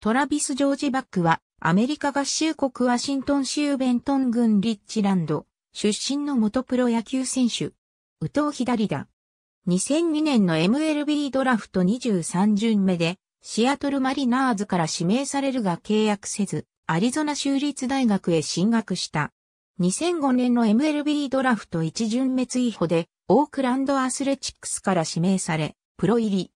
トラビス・ジョージ・バックは、アメリカ合衆国ワシントン州ベントン郡リッチランド、出身の元プロ野球選手。宇藤左だ。2002年の MLB ドラフト23巡目で、シアトルマリナーズから指名されるが契約せず、アリゾナ州立大学へ進学した。2005年の MLB ドラフト1巡目追捕で、オークランドアスレチックスから指名され、プロ入り。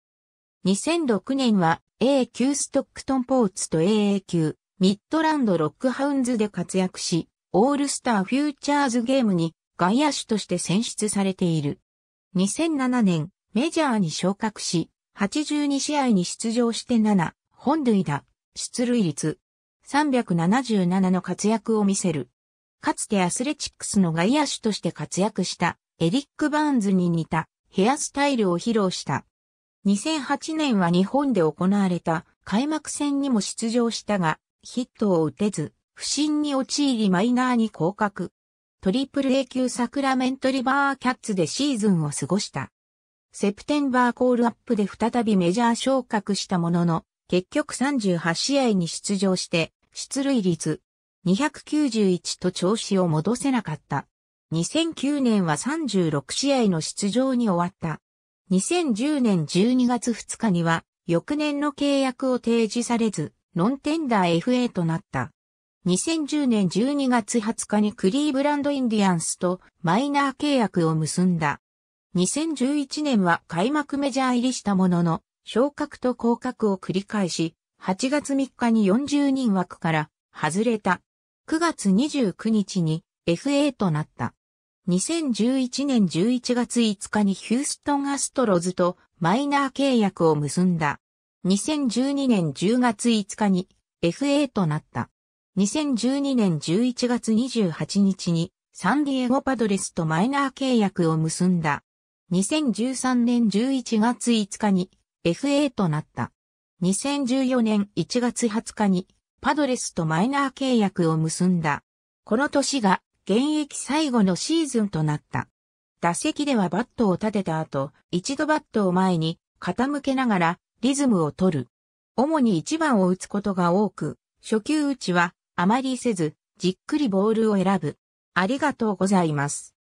2006年は A 級ストックトンポーツと AA 級ミッドランドロックハウンズで活躍し、オールスターフューチャーズゲームに外野手として選出されている。2007年、メジャーに昇格し、82試合に出場して7、本塁打、出塁率、377の活躍を見せる。かつてアスレチックスの外野手として活躍したエリック・バーンズに似たヘアスタイルを披露した2008年は日本で行われた開幕戦にも出場したが、ヒットを打てず、不審に陥りマイナーに降格。トリプル A 級サクラメントリバーキャッツでシーズンを過ごした。セプテンバーコールアップで再びメジャー昇格したものの、結局38試合に出場して、出塁率291と調子を戻せなかった。2009年は36試合の出場に終わった。2010年12月2日には、翌年の契約を提示されず、ノンテンダー FA となった。2010年12月20日にクリーブランドインディアンスとマイナー契約を結んだ。2011年は開幕メジャー入りしたものの、昇格と降格を繰り返し、8月3日に40人枠から外れた。9月29日に FA となった。2011年11月5日にヒューストンアストロズとマイナー契約を結んだ。2012年10月5日に FA となった。2012年11月28日にサンディエゴパドレスとマイナー契約を結んだ。2013年11月5日に FA となった。2014年1月20日にパドレスとマイナー契約を結んだ。この年が現役最後のシーズンとなった。打席ではバットを立てた後、一度バットを前に傾けながらリズムを取る。主に1番を打つことが多く、初級打ちはあまりせず、じっくりボールを選ぶ。ありがとうございます。